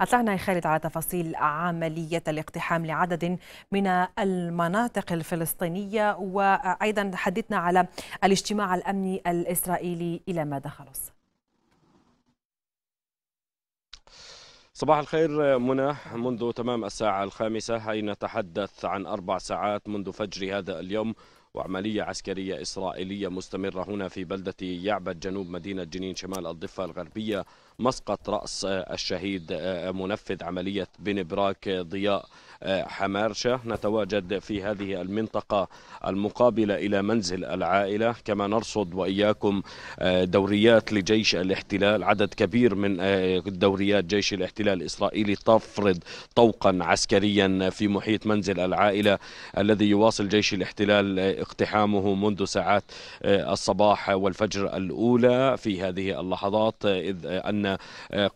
أطلعنا يا خالد على تفاصيل عملية الاقتحام لعدد من المناطق الفلسطينية وأيضا حدثنا على الاجتماع الأمني الإسرائيلي إلى ماذا خلص؟ صباح الخير منى منذ تمام الساعة الخامسة حين نتحدث عن أربع ساعات منذ فجر هذا اليوم وعملية عسكرية إسرائيلية مستمرة هنا في بلدة يعبد جنوب مدينة جنين شمال الضفة الغربية مسقط رأس الشهيد آه، منفذ عملية بن براك ضياء آه، حمارشة نتواجد في هذه المنطقة المقابلة إلى منزل العائلة كما نرصد وإياكم آه، دوريات لجيش الاحتلال عدد كبير من دوريات جيش الاحتلال الإسرائيلي تفرض طوقا عسكريا في محيط منزل العائلة الذي يواصل جيش الاحتلال اقتحامه منذ ساعات آه، الصباح والفجر الأولى في هذه اللحظات آه، إذ آه، أن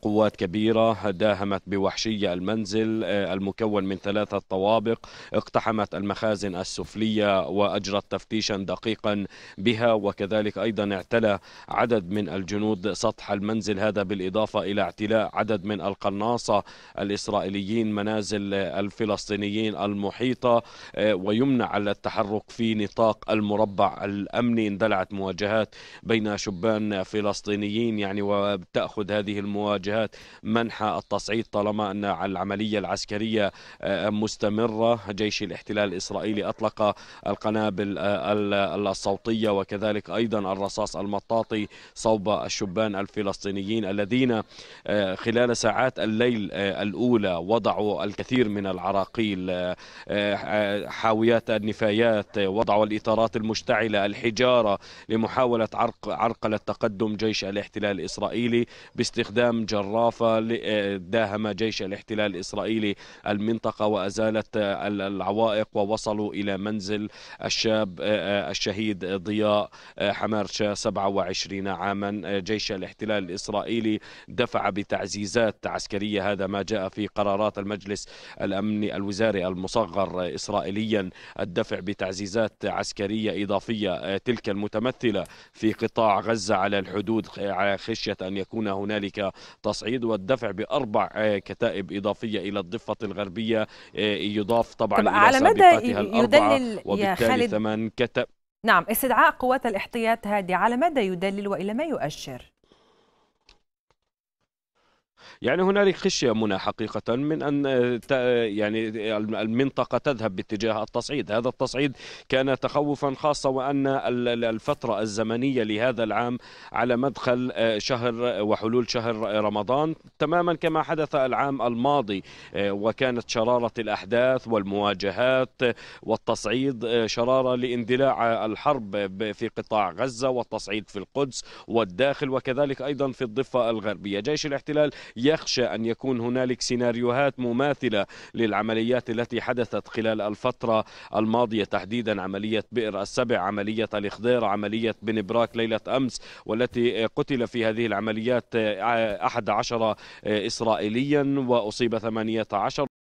قوات كبيرة داهمت بوحشية المنزل المكون من ثلاثة طوابق اقتحمت المخازن السفلية وأجرت تفتيشا دقيقا بها وكذلك أيضا اعتلى عدد من الجنود سطح المنزل هذا بالإضافة إلى اعتلاء عدد من القناصة الإسرائيليين منازل الفلسطينيين المحيطة ويمنع التحرك في نطاق نطاق المربع الأمني اندلعت مواجهات بين شبان فلسطينيين يعني وتأخذ هذه المواجهات منحى التصعيد طالما أن العملية العسكرية آه، مستمرة جيش الاحتلال الإسرائيلي أطلق القنابل آه، الصوتية وكذلك أيضا الرصاص المطاطي صوب الشبان الفلسطينيين الذين آه، خلال ساعات الليل الأولى وضعوا الكثير من العراقيل حاويات النفايات وضعوا والإطارات المشتعلة الحجارة لمحاولة عرق عرقلة تقدم جيش الاحتلال الإسرائيلي باستخدام جرافة آه، داهم جيش الاحتلال الإسرائيلي المنطقة وأزالت آه، العوائق ووصلوا إلى منزل الشاب آه، الشهيد ضياء حمارشا 27 عاما جيش الاحتلال الإسرائيلي دفع بتعزيزات عسكرية هذا ما جاء في قرارات المجلس الأمني الوزاري المصغر إسرائيليا الدفع بتعزيزات عسكرية إضافية آه، تلك المتمثلة في قطاع غزة على الحدود خشية أن يكون هنالك تصعيد والدفع بأربع آه، كتائب إضافية إلى الضفة الغربية آه، يضاف طبعا طبعا على مدى يدلل يا خالد ثمان كتائب نعم استدعاء قوات الاحتياط هذه على مدى يدلل وإلى ما يؤشر يعني هنالك خشية منى حقيقة من أن آه، آه، يعني آه، المنطقة تذهب باتجاه التصعيد هذا التصعيد كان تخوفا خاصة وأن الفترة الزمنية لهذا العام على مدخل شهر وحلول شهر رمضان تماما كما حدث العام الماضي وكانت شرارة الأحداث والمواجهات والتصعيد شرارة لاندلاع الحرب في قطاع غزة والتصعيد في القدس والداخل وكذلك أيضا في الضفة الغربية جيش الاحتلال يخشى أن يكون هنالك سيناريوهات مماثلة للعمليات التي حدثت خلال الفترة الماضية تحديدا عملية بئر السبع عملية الإخضير عملية بن براك ليلة أمس والتي قتل في هذه العمليات احد عشر إسرائيليا وأصيب ثمانيه عشر